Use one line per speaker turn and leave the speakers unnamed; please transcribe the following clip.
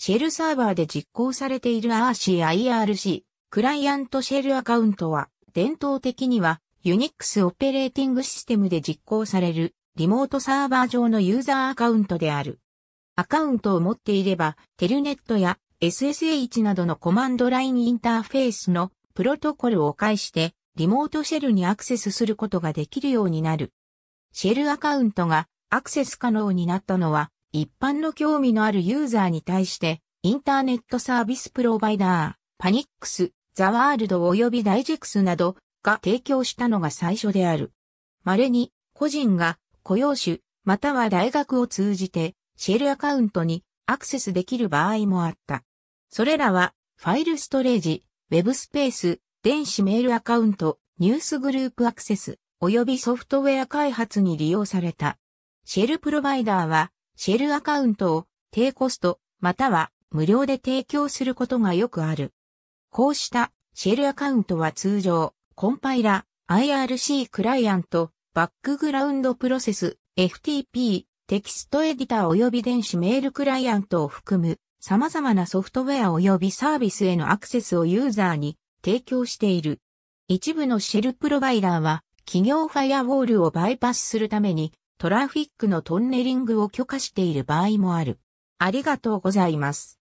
シェルサーバーで実行されている RCIRC、クライアントシェルアカウントは、伝統的には、ユニックスオペレーティングシステムで実行される、リモートサーバー上のユーザーアカウントである。アカウントを持っていれば、テルネットや SSH などのコマンドラインインターフェースのプロトコルを介して、リモートシェルにアクセスすることができるようになる。シェルアカウントがアクセス可能になったのは、一般の興味のあるユーザーに対して、インターネットサービスプロバイダー、パニックス、ザワールド及びダイジェクスなどが提供したのが最初である。稀に、個人が雇用主、または大学を通じて、シェルアカウントにアクセスできる場合もあった。それらは、ファイルストレージ、ウェブスペース、電子メールアカウント、ニュースグループアクセス、及びソフトウェア開発に利用された。シェルプロバイダーは、シェルアカウントを低コストまたは無料で提供することがよくある。こうしたシェルアカウントは通常、コンパイラ、IRC クライアント、バックグラウンドプロセス、FTP、テキストエディター及び電子メールクライアントを含む様々なソフトウェア及びサービスへのアクセスをユーザーに提供している。一部のシェルプロバイダーは企業ファイアウォールをバイパスするためにトラフィックのトンネリングを許可している場合もある。ありがとうございます。